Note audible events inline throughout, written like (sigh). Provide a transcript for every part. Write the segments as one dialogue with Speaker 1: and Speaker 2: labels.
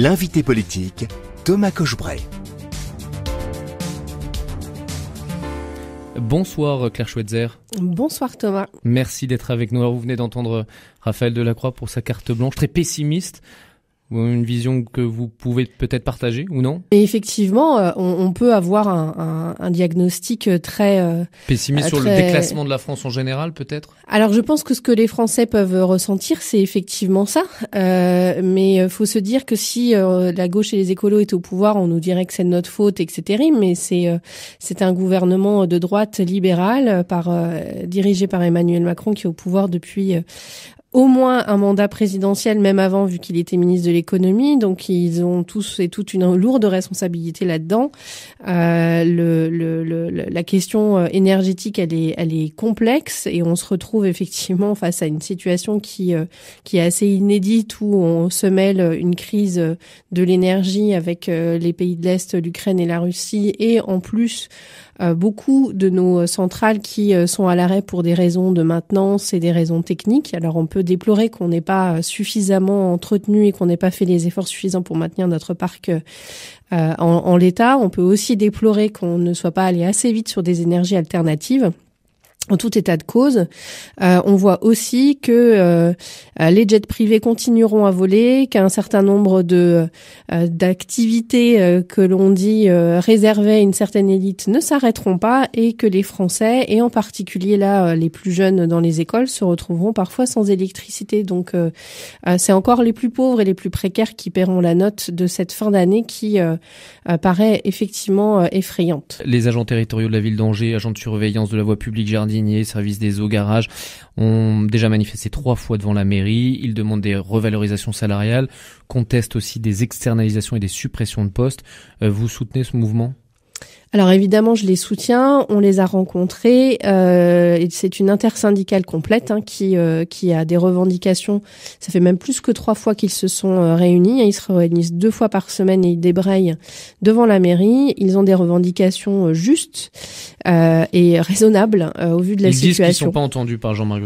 Speaker 1: L'invité politique, Thomas Cochebray. Bonsoir Claire Schweitzer.
Speaker 2: Bonsoir Thomas.
Speaker 1: Merci d'être avec nous. vous venez d'entendre Raphaël Delacroix pour sa carte blanche, très pessimiste une vision que vous pouvez peut-être partager ou non
Speaker 2: Et effectivement, euh, on, peut avoir un, diagnostic euh, très euh, pessimiste sur le déclassement de la
Speaker 1: France en général, peut-être.
Speaker 2: Alors, je pense que ce que les Français peuvent ressentir, c'est effectivement ça. mais faut se dire que si la gauche et les écolos étaient au pouvoir, on nous dirait que c'est de notre faute etc. Mais c'est un gouvernement de droite libérale, par dirigé par Emmanuel Macron, qui est au pouvoir depuis au moins un mandat présidentiel, même avant, vu qu'il était ministre de l'économie. Donc, ils ont tous et toutes une lourde responsabilité là-dedans. Euh, le, la question euh, énergétique, elle est, elle est complexe et on se retrouve effectivement face à une situation qui, euh, qui est assez inédite où on se mêle une crise de l'énergie avec les pays de l'Est, l'Ukraine et la Russie, et en plus euh, beaucoup de nos euh, centrales qui euh, sont à l'arrêt pour des raisons de maintenance et des raisons techniques. Alors on peut déplorer qu'on n'ait pas suffisamment entretenu et qu'on n'ait pas fait les efforts suffisants pour maintenir notre parc en, en l'état. On peut aussi déplorer qu'on ne soit pas allé assez vite sur des énergies alternatives. En tout état de cause, euh, on voit aussi que euh, les jets privés continueront à voler, qu'un certain nombre de euh, d'activités que l'on dit réservées à une certaine élite ne s'arrêteront pas et que les Français et en particulier là les plus jeunes dans les écoles se retrouveront parfois sans électricité. Donc c'est encore les plus pauvres et les plus précaires qui paieront la note de cette fin d'année qui paraît effectivement effrayante.
Speaker 1: Les agents territoriaux de la ville d'Angers, agents de surveillance de la voie publique, jardin service des eaux, garages ont déjà manifesté trois fois devant la mairie. Ils demandent des revalorisations salariales, contestent aussi des externalisations et des suppressions de postes. Euh, vous soutenez ce mouvement
Speaker 2: alors évidemment, je les soutiens, on les a rencontrés. Euh, c'est une intersyndicale complète hein, qui, euh, qui a des revendications. Ça fait même plus que trois fois qu'ils se sont euh, réunis. Hein. Ils se réunissent deux fois par semaine et ils débraillent devant la mairie. Ils ont des revendications euh, justes et raisonnables au vu de la ils situation. Disent qu'ils sont pas
Speaker 1: entendus par Jean-Marc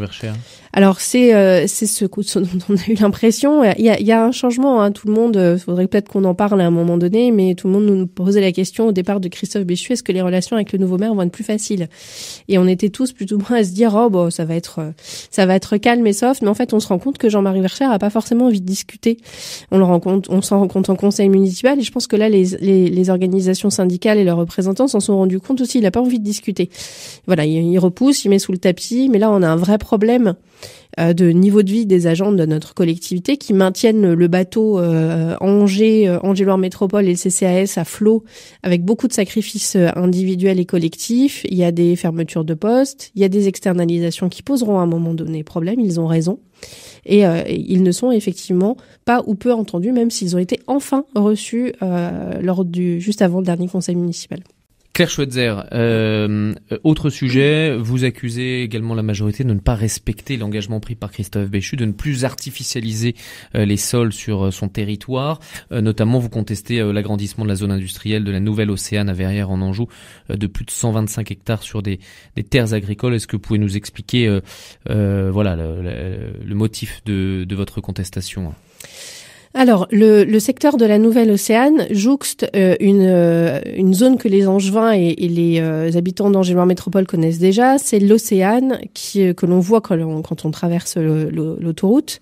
Speaker 2: Alors c'est c'est ce coup dont on a eu l'impression. Il y a, un changement. Hein. Tout le monde, il faudrait peut-être qu'on en parle à un moment donné, mais tout le monde nous posait la question au départ de Christophe est-ce que les relations avec le nouveau maire vont être plus faciles Et on était tous plutôt moins à se dire, oh, ça va être, euh, ça va être calme et soft. Mais en fait, on se rend compte que Jean-Marie Vercher a pas forcément envie de discuter. On le rencontre, on s'en rend compte en conseil municipal. Et je pense que là, les, organisations syndicales et leurs représentants s'en sont rendus compte aussi. Il a pas envie de discuter. Voilà, il repousse, il met sous le tapis. Mais là, on a un vrai problème euh, de niveau de vie des agents de notre collectivité qui maintiennent le bateau euh, Angers, euh, Angers Métropole et le CCAS à flot avec beaucoup de sacrifices individuels et collectifs. Il y a des fermetures de postes, il y a des externalisations qui poseront à un moment donné problème. Ils ont raison. Et ils ne sont effectivement pas ou peu entendus, même s'ils ont été enfin reçus lors du juste avant le dernier conseil municipal.
Speaker 1: Claire Schweitzer, euh, autre sujet, vous accusez également la majorité de ne pas respecter l'engagement pris par Christophe Béchu, de ne plus artificialiser euh, les sols sur euh, son territoire. notamment, vous contestez l'agrandissement de la zone industrielle de la Nouvelle-Océane à Verrières en Anjou de plus de 125 hectares sur des, terres agricoles. Est-ce que vous pouvez nous expliquer voilà, le, motif de votre contestation hein
Speaker 2: alors, le, le, secteur de la Nouvelle-Océane jouxte euh, une, euh, une, zone que les Angevins et, les euh, habitants d'Angevin Métropole connaissent déjà. C'est l'Océane qui, que l'on voit quand on, traverse l'autoroute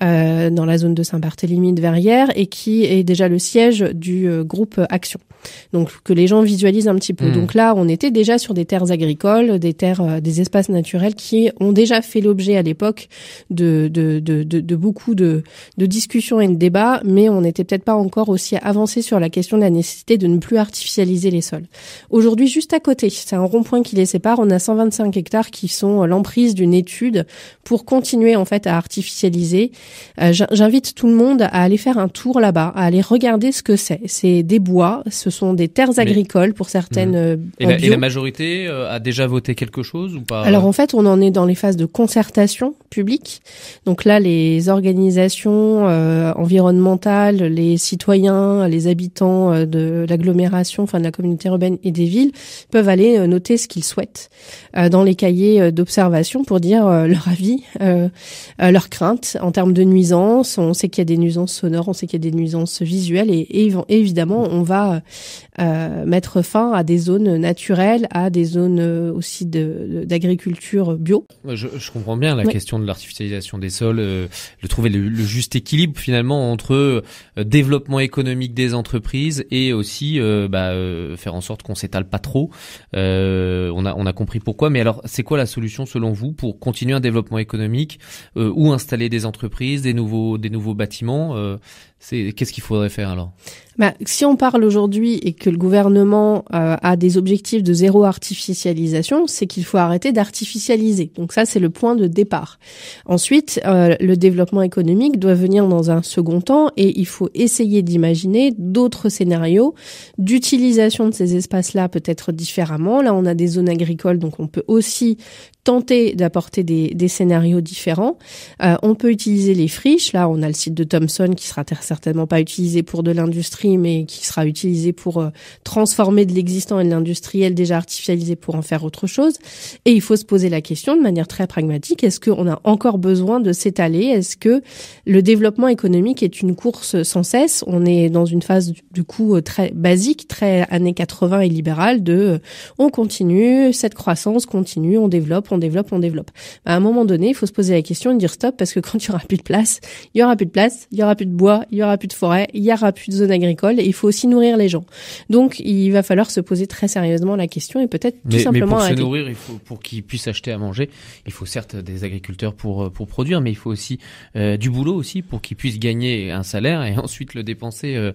Speaker 2: dans la zone de Saint-Barthélemy de Verrières et qui est déjà le siège du groupe Action. Donc que les gens visualisent un petit peu. Hmm. Donc là, on était déjà sur des terres agricoles, des terres, euh, des espaces naturels qui ont déjà fait l'objet à l'époque de de, beaucoup de, discussions et de débats, mais on n'était peut-être pas encore aussi avancé sur la question de la nécessité de ne plus artificialiser les sols. Aujourd'hui, juste à côté, c'est un rond-point qui les sépare, on a 125 hectares qui sont euh, l'emprise d'une étude pour continuer en fait à artificialiser. Euh, j'invite tout le monde à aller faire un tour là-bas, à aller regarder ce que c'est. C'est des bois, ce sont des terres agricoles pour certaines. Mhm. Euh, et, la,
Speaker 1: majorité euh, a déjà voté quelque chose ou pas Alors en fait,
Speaker 2: on en est dans les phases de concertation publique. Donc là, les organisations euh, environnementales, les citoyens, les habitants de l'agglomération, enfin de la communauté urbaine et des villes peuvent aller noter ce qu'ils souhaitent dans les cahiers d'observation pour dire leur avis, leurs craintes en termes de nuisances. On sait qu'il y a des nuisances sonores, on sait qu'il y a des nuisances visuelles et évidemment on va euh, mettre fin à des zones naturelles, à des zones euh, aussi d'agriculture de, bio.
Speaker 1: Je, comprends bien la question de l'artificialisation des sols, euh, de trouver le, juste équilibre finalement entre développement économique des entreprises et aussi bah, faire en sorte qu'on s'étale pas trop. on, a, on a compris pourquoi, mais alors c'est quoi la solution selon vous pour continuer un développement économique ou installer des entreprises, des nouveaux, des nouveaux bâtiments Qu'est-ce qu'il faudrait faire alors
Speaker 2: bah, Si on parle aujourd'hui et que le gouvernement euh, a des objectifs de zéro artificialisation, c'est qu'il faut arrêter d'artificialiser. Donc ça, c'est le point de départ. Ensuite, euh, le développement économique doit venir dans un second temps et il faut essayer d'imaginer d'autres scénarios d'utilisation de ces espaces-là peut-être différemment. Là, on a des zones agricoles, donc on peut aussi tenter d'apporter des, scénarios différents. Euh, on peut utiliser les friches. Là, on a le site de Thomson qui sera certainement pas utilisé pour de l'industrie, mais qui sera utilisé pour euh, transformer de l'existant et de l'industriel déjà artificialisé pour en faire autre chose. Et il faut se poser la question de manière très pragmatique est-ce qu'on a encore besoin de s'étaler Est-ce que le développement économique est une course sans cesse On est dans une phase du coup euh, très basique, très années 80 et libérale de on continue cette croissance continue, on développe on développe, on développe. Bah, à un moment donné, il faut se poser la question et dire stop parce que (laughs) quand il y aura plus de place, il y aura plus de place, il y aura plus de bois, il y aura plus de forêt, il y aura plus de zone agricole. il faut aussi nourrir les gens. Donc, il va falloir se poser très sérieusement la question et peut-être tout simplement. Mais pour se nourrir,
Speaker 1: il faut, pour qu'ils puissent acheter à manger, il faut certes des agriculteurs pour euh, pour produire, mais il faut aussi euh, du boulot aussi pour qu'ils puissent gagner un salaire et (laughs) ensuite le dépenser. Euh,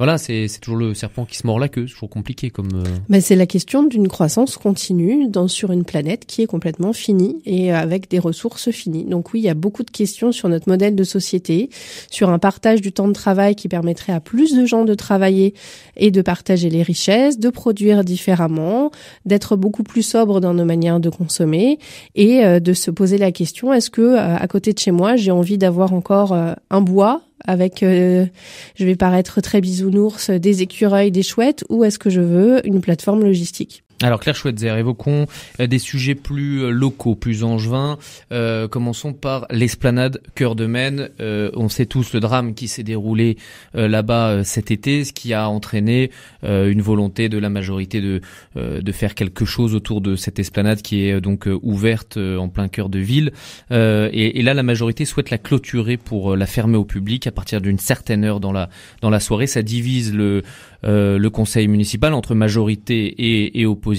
Speaker 1: voilà, c'est toujours le serpent qui se mord la queue, c'est toujours compliqué comme. Euh.
Speaker 2: mais c'est la question d'une croissance continue dans, sur une planète qui est complètement finie et avec des ressources finies. Donc oui, il y a beaucoup de questions sur notre modèle de société, sur un partage du temps de travail qui permettrait à plus de gens de travailler et de partager les richesses, de produire différemment, d'être beaucoup plus sobre dans nos manières de consommer et euh, de se poser la question est-ce que euh, à côté de chez moi j'ai envie d'avoir encore un bois avec euh, je vais paraître très bisounours des écureuils, des chouettes, ou est-ce que je veux une plateforme logistique
Speaker 1: alors Claire Schweitzer, évoquons euh, des sujets plus euh, locaux, plus angevins. Euh, commençons par l'esplanade Cœur de Maine. Euh, on sait tous le drame qui s'est déroulé euh, là-bas cet été, ce qui a entraîné une volonté de la majorité de, de faire quelque chose autour de cette esplanade qui est donc ouverte en plein cœur de ville. Et, et, là, la majorité souhaite la clôturer pour la fermer au public à partir d'une certaine heure dans la, dans la soirée. Ça divise le, le conseil municipal entre majorité et, et opposition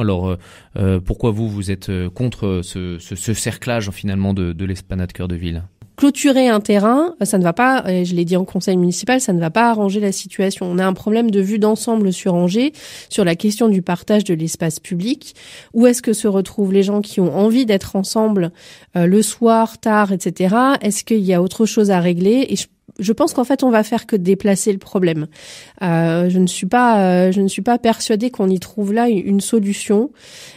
Speaker 1: alors euh, euh, pourquoi vous, vous êtes euh, contre ce, cerclage finalement de, de l'esplanade cœur de ville
Speaker 2: clôturer un terrain, ça ne va pas, je l'ai dit en conseil municipal, ça ne va pas arranger la situation. On a un problème de vue d'ensemble sur Angers, sur la question du partage de l'espace public. Où est-ce que se retrouvent les gens qui ont envie d'être ensemble le soir, tard, etc. Est-ce qu'il y a autre chose à régler Et je pense qu'en fait on va faire que déplacer le problème. Euh, je ne suis pas, euh, je ne suis pas persuadée qu'on y trouve là une solution.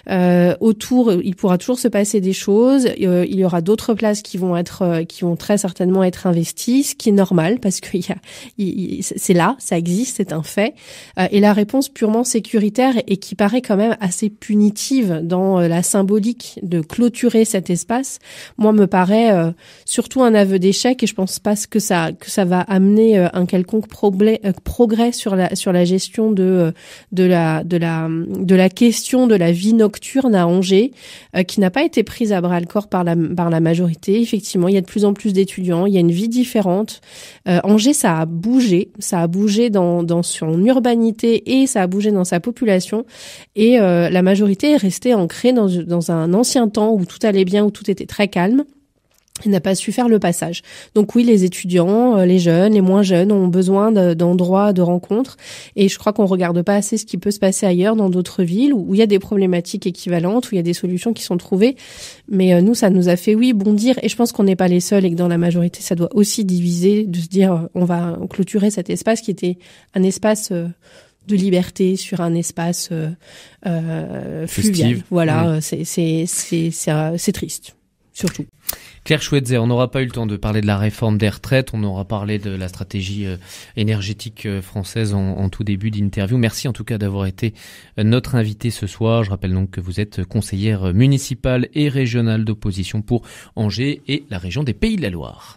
Speaker 2: Euh, autour, il pourra toujours se passer des choses. Euh, il y aura d'autres places qui vont être, euh, qui vont très certainement être investies, ce qui est normal parce que c'est là, ça existe, c'est un fait. et la réponse purement sécuritaire et qui paraît quand même assez punitive dans la symbolique de clôturer cet espace, moi me paraît surtout un aveu d'échec et je pense pas que ça que ça va amener euh, un quelconque euh, progrès sur la sur la gestion de euh, de la de la de la question de la vie nocturne à Angers qui n'a pas été prise à bras le corps par la par la majorité. Effectivement, il y a de plus en plus d'étudiants, il y a une vie différente. Angers, ça a bougé, ça a bougé dans dans son urbanité et ça a bougé dans sa population et la majorité est restée ancrée dans dans un ancien temps où tout allait bien, où tout était très calme n'a pas su faire le passage. Donc oui, les étudiants, euh, les jeunes, les moins jeunes ont besoin d'endroits de rencontre. et je crois qu'on regarde pas assez ce qui peut se passer ailleurs dans d'autres villes où il y a des problématiques équivalentes, où il y a des solutions qui sont trouvées. Mais euh, nous, ça nous a fait, oui, bondir et je pense qu'on n'est pas les seuls et que dans la majorité, ça doit aussi diviser de se dire euh, on va clôturer cet espace qui était un espace de liberté sur un espace euh, fluvial. Voilà, c'est c'est triste surtout.
Speaker 1: Claire Schweitzer, on n'aura pas eu le temps de parler de la réforme des retraites, on aura parlé de la stratégie euh, énergétique euh, française en, en tout début d'interview. Merci en tout cas d'avoir été euh, notre invité ce soir. Je rappelle donc que vous êtes conseillère municipale et régionale d'opposition pour Angers et la région des Pays de la Loire.